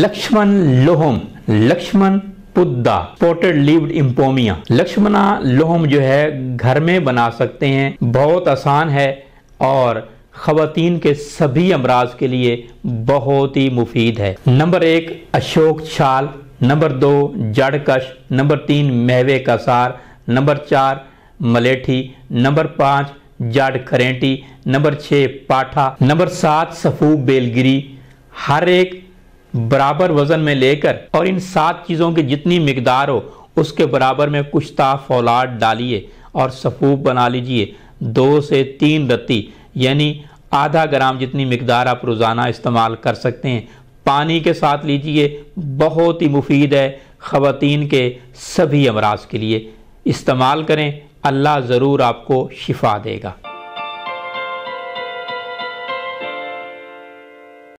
लक्ष्मण लोहम लक्ष्मण पुद्दा पोटेड लिव इम्पोमिया लक्ष्मणा लोहम जो है घर में बना सकते हैं बहुत आसान है और खातन के सभी अमराज के लिए बहुत ही मुफीद है नंबर एक अशोक छाल नंबर दो जड़कश नंबर तीन महवे का सार नंबर चार मलेठी नंबर पाँच जाड करेंटी नंबर छः पाठा नंबर सात सफू बेलगिरी हर एक बराबर वजन में लेकर और इन सात चीज़ों की जितनी मकदार हो उसके बराबर में कुश्ता फौलाद डालिए और सफूब बना लीजिए दो से तीन रत्ती यानी आधा ग्राम जितनी मकदार आप रोज़ाना इस्तेमाल कर सकते हैं पानी के साथ लीजिए बहुत ही मुफीद है ख़वान के सभी अमराज के लिए इस्तेमाल करें अल्लाह ज़रूर आपको शिफा देगा